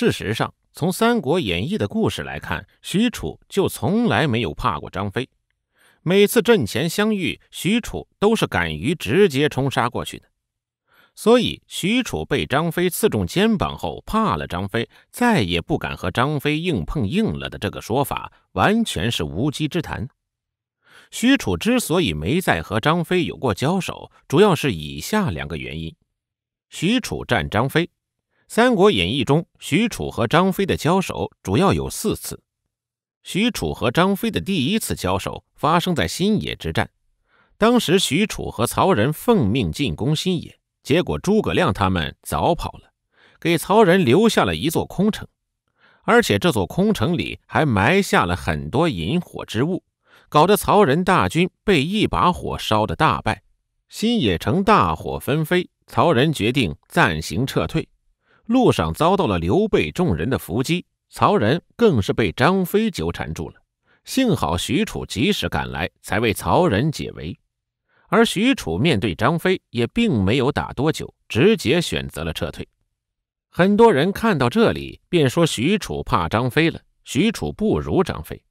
事实上，从《三国演义》的故事来看，许褚就从来没有怕过张飞。每次阵前相遇，许褚都是敢于直接冲杀过去的。所以，许褚被张飞刺中肩膀后怕了张飞，再也不敢和张飞硬碰硬了的这个说法，完全是无稽之谈。许褚之所以没再和张飞有过交手，主要是以下两个原因：许褚战张飞。《三国演义》中，许褚和张飞的交手主要有四次。许褚和张飞的第一次交手发生在新野之战，当时许褚和曹仁奉命进攻新野，结果诸葛亮他们早跑了，给曹仁留下了一座空城，而且这座空城里还埋下了很多引火之物，搞得曹仁大军被一把火烧得大败，新野城大火纷飞，曹仁决定暂行撤退。路上遭到了刘备众人的伏击，曹仁更是被张飞纠缠住了。幸好许褚及时赶来，才为曹仁解围。而许褚面对张飞，也并没有打多久，直接选择了撤退。很多人看到这里，便说许褚怕张飞了，许褚不如张飞。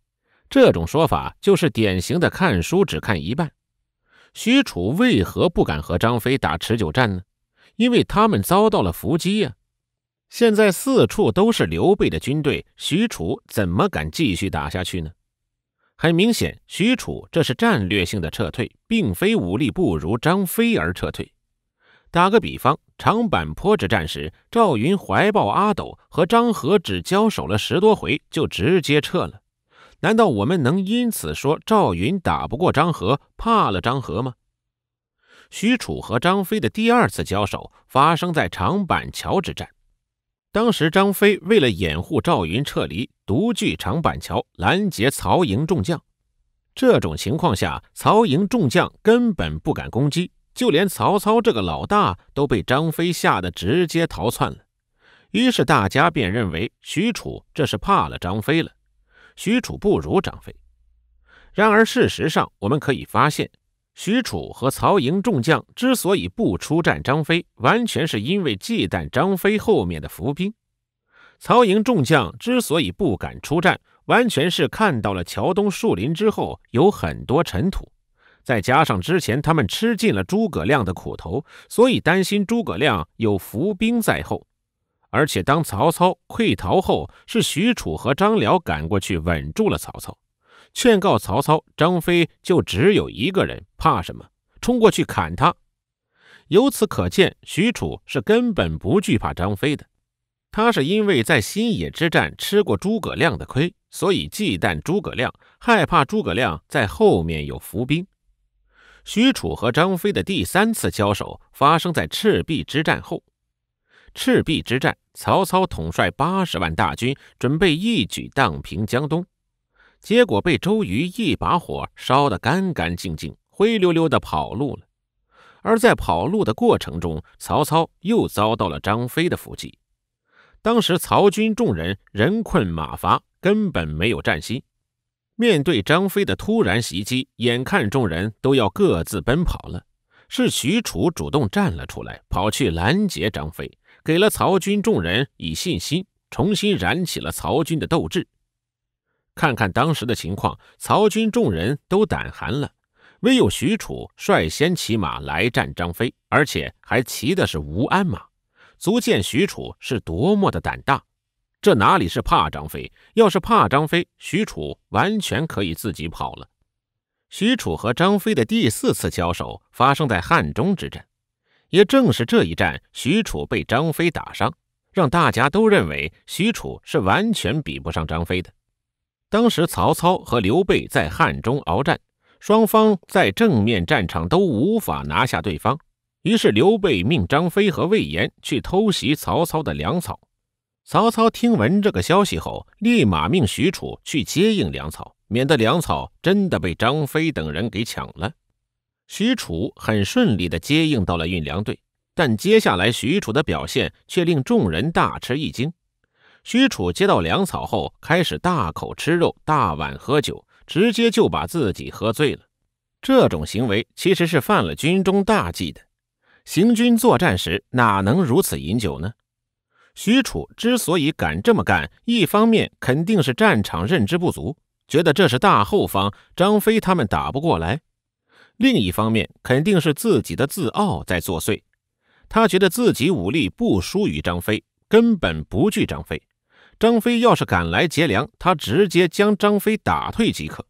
这种说法就是典型的看书只看一半。许褚为何不敢和张飞打持久战呢？因为他们遭到了伏击呀。现在四处都是刘备的军队，许褚怎么敢继续打下去呢？很明显，许褚这是战略性的撤退，并非武力不如张飞而撤退。打个比方，长坂坡之战时，赵云怀抱阿斗和张合只交手了十多回就直接撤了，难道我们能因此说赵云打不过张合，怕了张合吗？许褚和张飞的第二次交手发生在长板桥之战。当时张飞为了掩护赵云撤离，独据长板桥拦截曹营众将。这种情况下，曹营众将根本不敢攻击，就连曹操这个老大都被张飞吓得直接逃窜了。于是大家便认为许褚这是怕了张飞了，许褚不如张飞。然而事实上，我们可以发现。许褚和曹营众将之所以不出战张飞，完全是因为忌惮张飞后面的伏兵。曹营众将之所以不敢出战，完全是看到了桥东树林之后有很多尘土，再加上之前他们吃尽了诸葛亮的苦头，所以担心诸葛亮有伏兵在后。而且当曹操溃逃后，是许褚和张辽赶过去稳住了曹操。劝告曹操，张飞就只有一个人，怕什么？冲过去砍他。由此可见，许褚是根本不惧怕张飞的。他是因为在新野之战吃过诸葛亮的亏，所以忌惮诸葛亮，害怕诸葛亮在后面有伏兵。许褚和张飞的第三次交手发生在赤壁之战后。赤壁之战，曹操统帅八十万大军，准备一举荡平江东。结果被周瑜一把火烧得干干净净，灰溜溜的跑路了。而在跑路的过程中，曹操又遭到了张飞的伏击。当时曹军众人人困马乏，根本没有战心。面对张飞的突然袭击，眼看众人都要各自奔跑了，是许褚主动站了出来，跑去拦截张飞，给了曹军众人以信心，重新燃起了曹军的斗志。看看当时的情况，曹军众人都胆寒了，唯有许褚率先骑马来战张飞，而且还骑的是吴安马，足见许褚是多么的胆大。这哪里是怕张飞？要是怕张飞，许褚完全可以自己跑了。许褚和张飞的第四次交手发生在汉中之战，也正是这一战，许褚被张飞打伤，让大家都认为许褚是完全比不上张飞的。当时曹操和刘备在汉中鏖战，双方在正面战场都无法拿下对方。于是刘备命张飞和魏延去偷袭曹操的粮草。曹操听闻这个消息后，立马命许褚去接应粮草，免得粮草真的被张飞等人给抢了。许褚很顺利地接应到了运粮队，但接下来许褚的表现却令众人大吃一惊。徐褚接到粮草后，开始大口吃肉、大碗喝酒，直接就把自己喝醉了。这种行为其实是犯了军中大忌的。行军作战时哪能如此饮酒呢？徐褚之所以敢这么干，一方面肯定是战场认知不足，觉得这是大后方，张飞他们打不过来；另一方面肯定是自己的自傲在作祟，他觉得自己武力不输于张飞，根本不惧张飞。张飞要是敢来劫粮，他直接将张飞打退即可。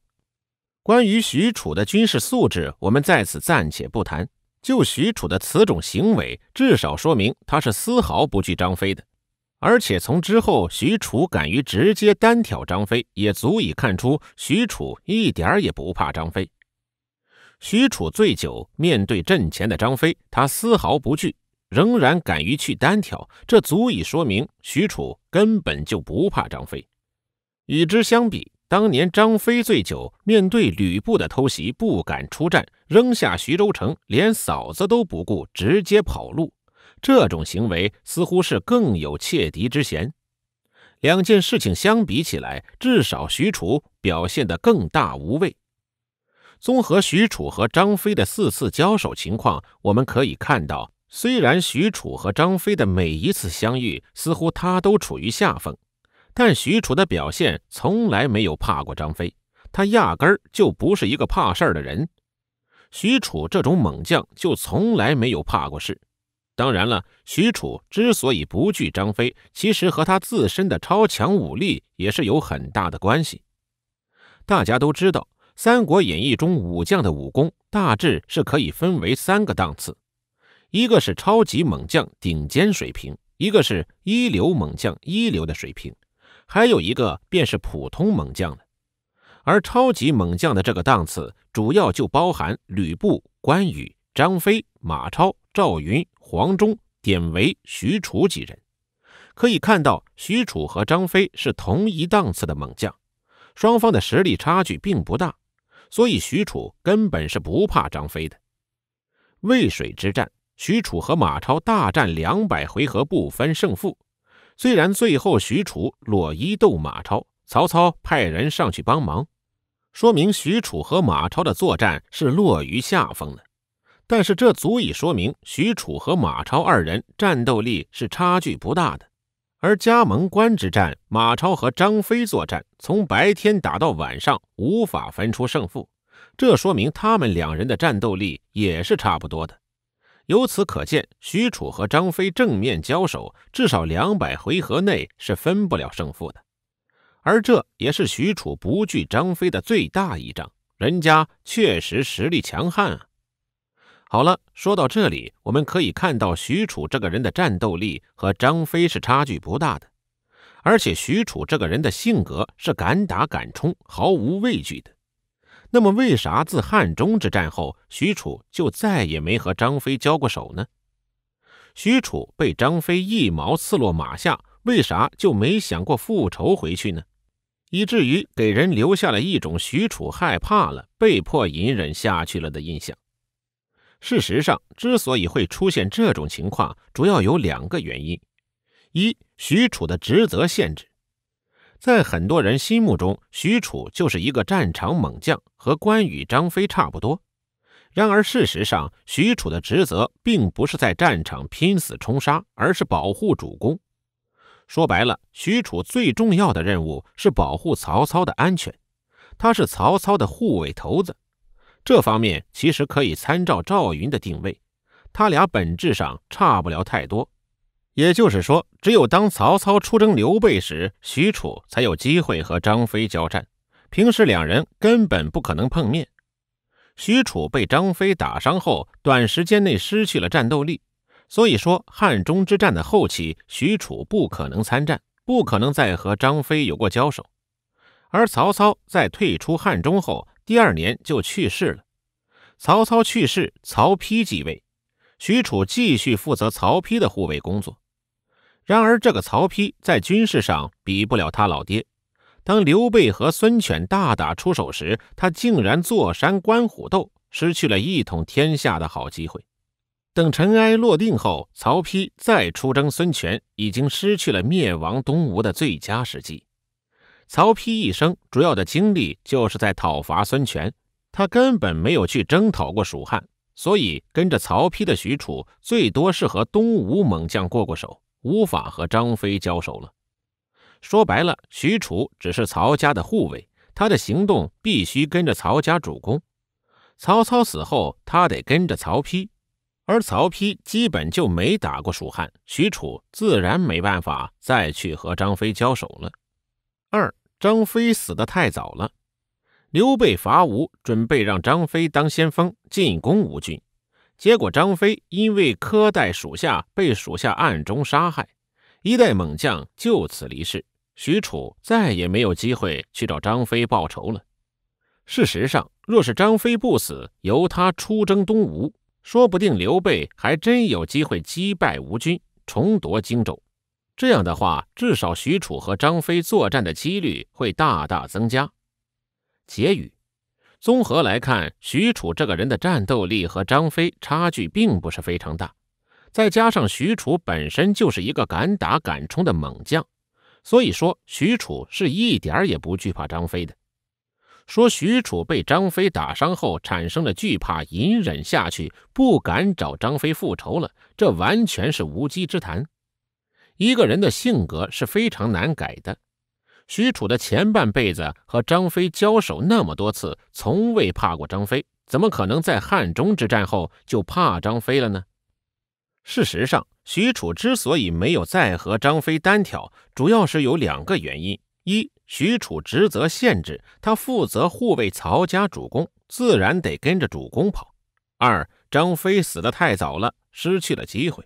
关于许褚的军事素质，我们在此暂且不谈。就许褚的此种行为，至少说明他是丝毫不惧张飞的。而且从之后许褚敢于直接单挑张飞，也足以看出许褚一点儿也不怕张飞。许褚醉酒面对阵前的张飞，他丝毫不惧。仍然敢于去单挑，这足以说明许褚根本就不怕张飞。与之相比，当年张飞醉酒面对吕布的偷袭不敢出战，扔下徐州城，连嫂子都不顾，直接跑路，这种行为似乎是更有怯敌之嫌。两件事情相比起来，至少许褚表现得更大无畏。综合许褚和张飞的四次交手情况，我们可以看到。虽然许褚和张飞的每一次相遇，似乎他都处于下风，但许褚的表现从来没有怕过张飞。他压根儿就不是一个怕事儿的人。许褚这种猛将就从来没有怕过事。当然了，许褚之所以不惧张飞，其实和他自身的超强武力也是有很大的关系。大家都知道，《三国演义》中武将的武功大致是可以分为三个档次。一个是超级猛将，顶尖水平；一个是一流猛将，一流的水平；还有一个便是普通猛将了。而超级猛将的这个档次，主要就包含吕布、关羽、张飞、马超、赵云、黄忠、典韦、许褚几人。可以看到，许褚和张飞是同一档次的猛将，双方的实力差距并不大，所以许褚根本是不怕张飞的。渭水之战。许褚和马超大战两百回合不分胜负，虽然最后许褚裸衣斗马超，曹操派人上去帮忙，说明许褚和马超的作战是落于下风的，但是这足以说明许褚和马超二人战斗力是差距不大的。而加盟关之战，马超和张飞作战，从白天打到晚上无法分出胜负，这说明他们两人的战斗力也是差不多的。由此可见，许褚和张飞正面交手，至少两百回合内是分不了胜负的。而这也是许褚不惧张飞的最大一仗。人家确实实力强悍啊！好了，说到这里，我们可以看到许褚这个人的战斗力和张飞是差距不大的，而且许褚这个人的性格是敢打敢冲，毫无畏惧的。那么，为啥自汉中之战后，许褚就再也没和张飞交过手呢？许褚被张飞一矛刺落马下，为啥就没想过复仇回去呢？以至于给人留下了一种许褚害怕了、被迫隐忍下去了的印象。事实上，之所以会出现这种情况，主要有两个原因：一、许褚的职责限制。在很多人心目中，许褚就是一个战场猛将，和关羽、张飞差不多。然而事实上，许褚的职责并不是在战场拼死冲杀，而是保护主公。说白了，许褚最重要的任务是保护曹操的安全，他是曹操的护卫头子。这方面其实可以参照赵云的定位，他俩本质上差不了太多。也就是说，只有当曹操出征刘备时，许褚才有机会和张飞交战。平时两人根本不可能碰面。许褚被张飞打伤后，短时间内失去了战斗力。所以说，汉中之战的后期，许褚不可能参战，不可能再和张飞有过交手。而曹操在退出汉中后，第二年就去世了。曹操去世，曹丕继位，许褚继续负责曹丕的护卫工作。然而，这个曹丕在军事上比不了他老爹。当刘备和孙权大打出手时，他竟然坐山观虎斗，失去了一统天下的好机会。等尘埃落定后，曹丕再出征孙权，已经失去了灭亡东吴的最佳时机。曹丕一生主要的精力就是在讨伐孙权，他根本没有去征讨过蜀汉，所以跟着曹丕的许褚，最多是和东吴猛将过过手。无法和张飞交手了。说白了，许褚只是曹家的护卫，他的行动必须跟着曹家主公。曹操死后，他得跟着曹丕，而曹丕基本就没打过蜀汉，许褚自然没办法再去和张飞交手了。二，张飞死得太早了。刘备伐吴，准备让张飞当先锋进攻吴军。结果张飞因为苛待属下，被属下暗中杀害，一代猛将就此离世。许褚再也没有机会去找张飞报仇了。事实上，若是张飞不死，由他出征东吴，说不定刘备还真有机会击败吴军，重夺荆州。这样的话，至少许褚和张飞作战的几率会大大增加。结语。综合来看，许褚这个人的战斗力和张飞差距并不是非常大，再加上许褚本身就是一个敢打敢冲的猛将，所以说许褚是一点儿也不惧怕张飞的。说许褚被张飞打伤后产生了惧怕，隐忍下去不敢找张飞复仇了，这完全是无稽之谈。一个人的性格是非常难改的。许褚的前半辈子和张飞交手那么多次，从未怕过张飞，怎么可能在汉中之战后就怕张飞了呢？事实上，许褚之所以没有再和张飞单挑，主要是有两个原因：一、许褚职责限制，他负责护卫曹家主公，自然得跟着主公跑；二、张飞死得太早了，失去了机会。